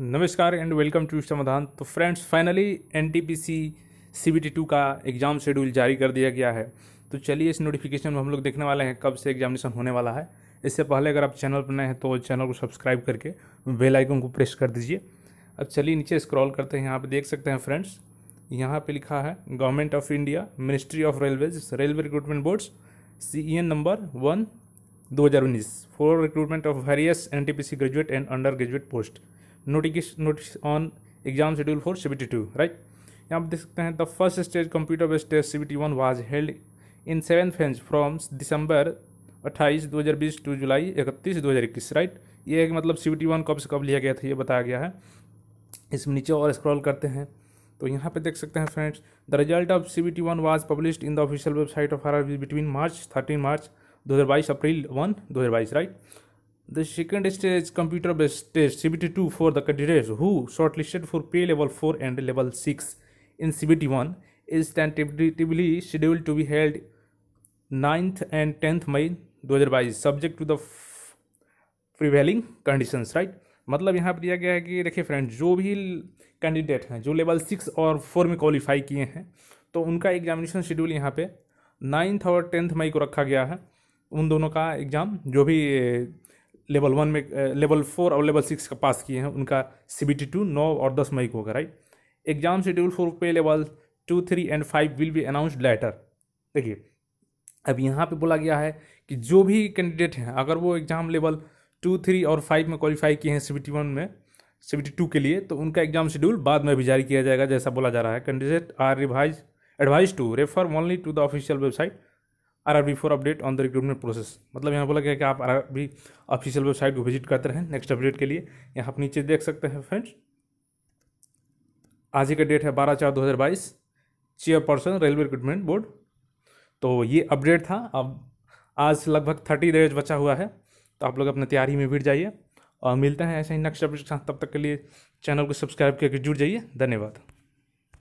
नमस्कार and welcome to Samadhan तो friends finally N T P C C B T two का exam schedule जारी कर दिया गया है तो चलिए इस नोटिफिकेशन में हम लोग देखने वाले हैं कब से एग्जामिनेशन होने वाला है इससे पहले अगर आप चैनल पर नए हैं तो चैनल को सब्सक्राइब करके बेल आइकन को प्रेस कर दीजिए अब चलिए नीचे स्क्रॉल करते हैं यहाँ पर देख सकते हैं फ्रेंड्स यहाँ पर लिखा है government of India ministry of railways railway recruitment boards C E N number one दो हज़ार उन्नीस for recruitment of various N T P C graduate and undergraduate post notice on exam schedule for C two right यहाँ आप देख सकते हैं the first stage computer based test C B T one was held in seven phases from December अट्ठाईस दो हज़ार बीस to जुलाई इकतीस दो हज़ार इक्कीस राइट ये एक मतलब सी बी टी वन कब से कब लिया गया था ये बताया गया है इसमें नीचे और स्क्रॉल करते हैं तो यहाँ पे देख सकते हैं friends the result of C B T one was publish in the official website of R between March thirteen March दो हज़ार बाईस अप्रैल वन दो हज़ार बाईस right The second stage computer based test CBT2 for the candidates who shortlisted for pay level 4 and level 6 in CBT1 is tentatively scheduled to be held 9th and 10th May 2022 subject to the prevailing conditions right मतलब यहाँ पर दिया गया है कि देखिए friend जो भी कैंडिडेट हैं जो लेवल सिक्स और फोर में क्वालिफाई किए हैं तो उनका एग्जामिनेशन शेड्यूल यहाँ पे नाइन्थ और टेंथ मई को रखा गया है उन दोनों का एग्ज़ाम जो भी लेवल वन में लेवल फोर और लेवल सिक्स का पास किए हैं उनका सी बी टी टू नौ और दस मई को होगा right exam schedule for pay level two three and five will be announced later देखिए अब यहाँ पे बोला गया है कि जो भी कैंडिडेट हैं अगर वो एग्ज़ाम लेवल टू थ्री और फाइव में क्वालिफाई किए हैं सी वन में सी टू के लिए तो उनका एग्ज़ाम शेड्यूल बाद में भी जारी किया जाएगा जैसा बोला जा रहा है candidate are revise advise to refer only to the official website R R B for update on the recruitment process मतलब यहाँ बोला गया कि आप R R B official website को विजिट करते रहें नेक्स्ट अपडेट के लिए यहाँ आप नीचे देख सकते हैं फ्रेंड्स आज ही का डेट है बारह चार दो हज़ार बाईस चेयरपर्सन रेलवे रिक्रूटमेंट बोर्ड तो ये अपडेट था अब आज लगभग थर्टी डेज बचा हुआ है तो आप लोग अपनी तैयारी में भिड़ जाइए और मिलते हैं ऐसे ही नेक्स्ट अपडेट के साथ तब तक के लिए चैनल को सब्सक्राइब करके जुड़ जाइए धन्यवाद